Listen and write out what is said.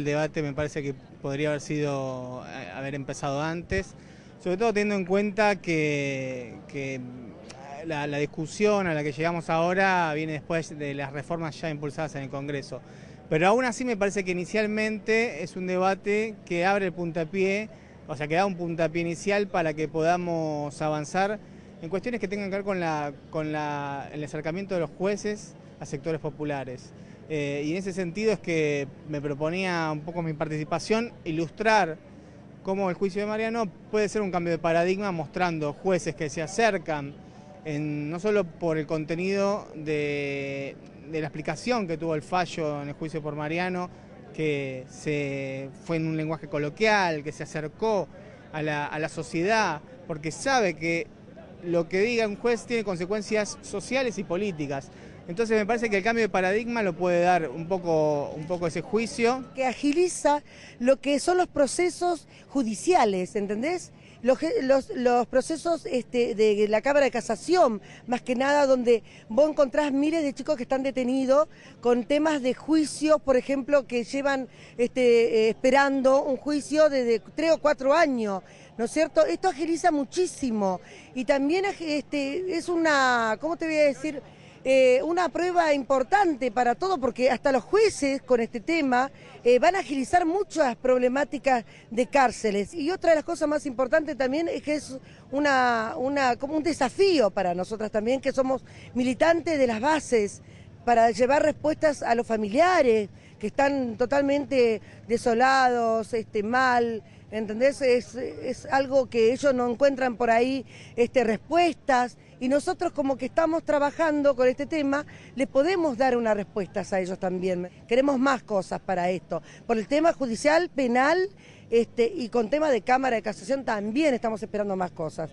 El debate me parece que podría haber sido eh, haber empezado antes, sobre todo teniendo en cuenta que, eh, la, discusión a la que llegamos ahora viene después de las reformas ya impulsadas en el Congreso. Pero aún así me parece que inicialmente es un debate que abre el puntapié, o sea, que da un puntapié inicial para que podamos avanzar en cuestiones que tengan que ver con, el acercamiento de los jueces a sectores populares. Eh, y en ese sentido es que me proponía un poco mi participación ilustrar cómo el juicio de Mariano puede ser un cambio de paradigma mostrando jueces que se acercan, no solo por el contenido de, la explicación que tuvo el fallo en el juicio por Mariano, que se fue en un lenguaje coloquial, que se acercó a la sociedad, porque sabe que lo que diga un juez tiene consecuencias sociales y políticas. Entonces me parece que el cambio de paradigma lo puede dar un poco, un poco ese juicio. Que agiliza lo que son los procesos judiciales, ¿entendés? Los, procesos este, de la Cámara de Casación, más que nada, donde vos encontrás miles de chicos que están detenidos con temas de juicio, por ejemplo, que llevan este, eh, esperando un juicio desde tres o cuatro años. ¿no es cierto? Esto agiliza muchísimo y también este, es una, ¿cómo te voy a decir? Eh, una prueba importante para todo, porque hasta los jueces con este tema eh, van a agilizar muchas problemáticas de cárceles. Y otra de las cosas más importantes también es que es una, como un desafío para nosotras también, que somos militantes de las bases, para llevar respuestas a los familiares que están totalmente desolados, este, mal. ¿entendés? Es, algo que ellos no encuentran por ahí este, respuestas y nosotros como que estamos trabajando con este tema, le podemos dar unas respuestas a ellos también. Queremos más cosas para esto, por el tema judicial, penal este, y con tema de Cámara de Casación también estamos esperando más cosas.